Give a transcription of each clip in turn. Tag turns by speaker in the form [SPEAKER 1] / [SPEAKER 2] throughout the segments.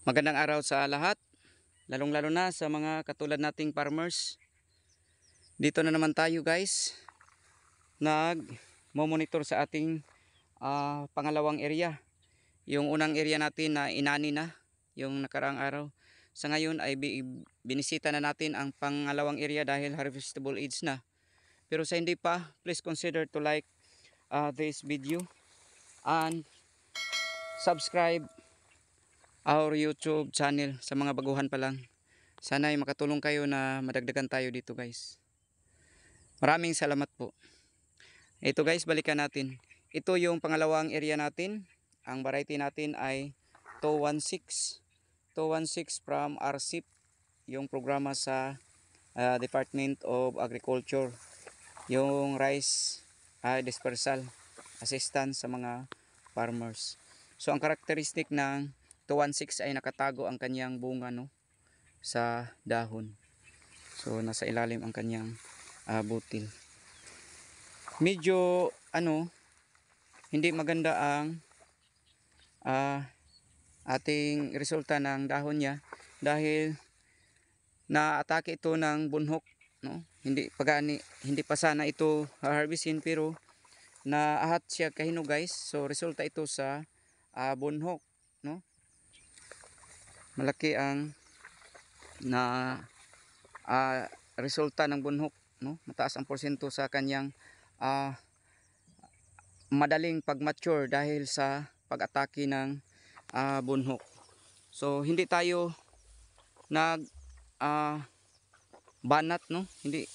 [SPEAKER 1] Magandang araw sa lahat, lalong-lalo na sa mga katulad nating farmers. Dito na naman tayo guys, nag-monitor sa ating uh, pangalawang area. Yung unang area natin na inani na, yung nakaraang araw. Sa ngayon ay binisita na natin ang pangalawang area dahil harvestable age na. Pero sa hindi pa, please consider to like uh, this video and subscribe our YouTube channel sa mga baguhan pa lang. Sana ay makatulong kayo na madagdagan tayo dito guys. Maraming salamat po. Ito guys, balikan natin. Ito yung pangalawang area natin. Ang variety natin ay 216. 216 from RCIP, yung programa sa uh, Department of Agriculture. Yung rice uh, dispersal assistance sa mga farmers. So ang karakteristik ng 216 ay nakatago ang kanyang bunga no sa dahon. So nasa ilalim ang kanyang uh, butil. Medyo ano hindi maganda ang uh, ating resulta ng dahon niya dahil naatake ito ng bunhok no hindi pagani hindi pa sana ito harvestin pero naahat siya kahino guys so resulta ito sa uh, bunhok malaki ang na uh, resulta ng bunhok no mataas ang porsyento sa kanyang uh, madaling pagmature dahil sa pag-atake ng uh, bunhok so hindi tayo nag uh, banat no hindi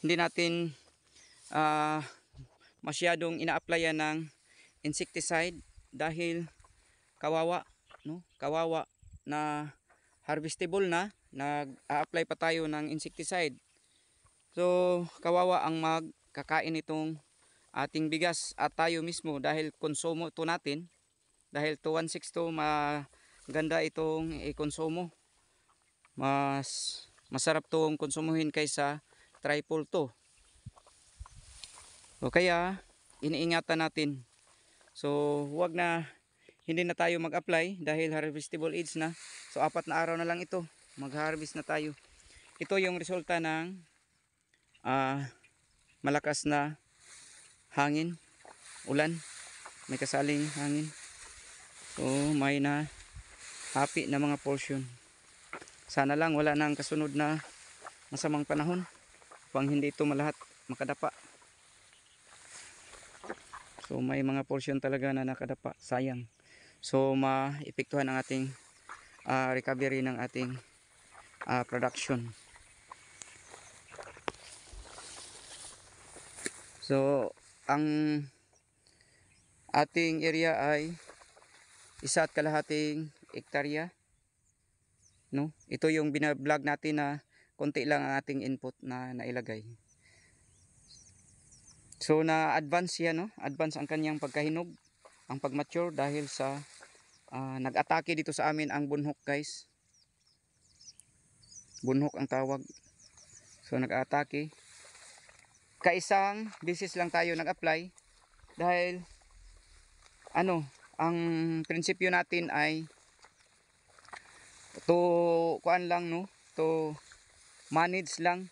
[SPEAKER 1] hindi natin uh, masyadong ina-applyan ng insecticide dahil kawawa no kawawa na harvestable na, nag-a-apply pa tayo ng insecticide. So, kawawa ang magkakain itong ating bigas at tayo mismo dahil konsumo to natin. Dahil 2162 maganda itong i-konsumo. Mas masarap tong konsumuhin kaysa triple 2. O kaya iniingatan natin. So, wag na hindi na tayo mag-apply dahil harvestable age na. So apat na araw na lang ito. Mag-harvest na tayo. Ito yung resulta ng uh, malakas na hangin, ulan. May kasaling hangin. So may na happy na mga portion. Sana lang wala nang kasunod na masamang panahon upang hindi ito malahat makadapa. So may mga portion talaga na nakadapa. Sayang so maepektuhan ang ating uh, recovery ng ating uh, production so ang ating area ay isa at kalahating ektarya no ito yung binablog natin na konti lang ang ating input na nailagay so na advance yan no advance ang kanyang pagkahinog ang pagmature dahil sa uh, nag-atake dito sa amin ang bunhok guys bunhok ang tawag so nag-atake kaisang bisis lang tayo nag-apply dahil ano ang prinsipyo natin ay to kuan lang no to manage lang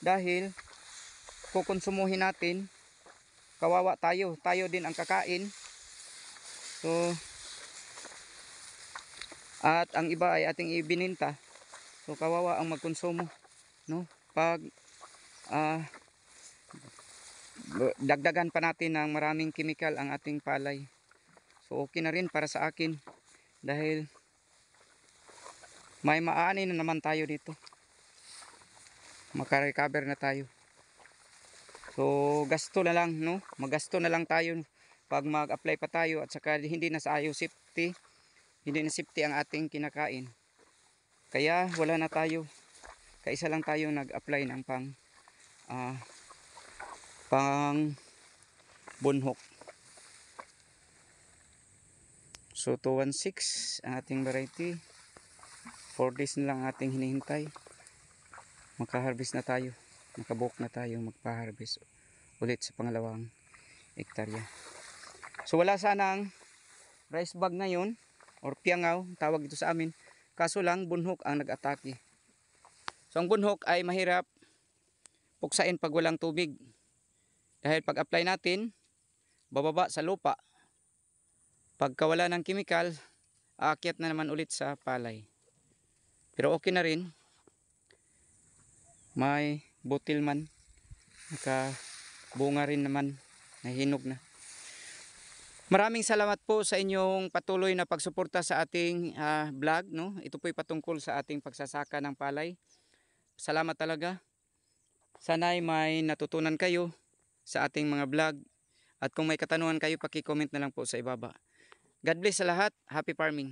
[SPEAKER 1] dahil kukonsumuhin natin kawawa tayo tayo din ang kakain So, at ang iba ay ating ibininta. So, kawawa ang magkonsumo. No? Pag uh, dagdagan pa natin ng maraming chemical ang ating palay. So, okay na rin para sa akin. Dahil may maaani na naman tayo dito. Makarecover na tayo. So, gasto na lang, no? Magasto na lang tayo pag mag-apply pa tayo at saka hindi na sa IO safety hindi na safety ang ating kinakain kaya wala na tayo kaisa lang tayo nag-apply ng pang uh, pang bunhok so 216 ang ating variety 4 days na lang ating hinihintay makaharvest na tayo nakabok na tayo magpa-harvest ulit sa pangalawang hektarya So wala sanang rice bag ngayon or piangaw, tawag ito sa amin. Kaso lang bunhok ang nag-atake. So ang bunhok ay mahirap puksain pag walang tubig. Dahil pag apply natin, bababa sa lupa. Pagkawala ng chemical, aakyat na naman ulit sa palay. Pero okay na rin. May butil man. Nakabunga rin naman. Nahinog na. Maraming salamat po sa inyong patuloy na pagsuporta sa ating uh, vlog. No? Ito po ay patungkol sa ating pagsasaka ng palay. Salamat talaga. Sana'y may natutunan kayo sa ating mga vlog. At kung may katanungan kayo, paki-comment na lang po sa ibaba. God bless sa lahat. Happy farming!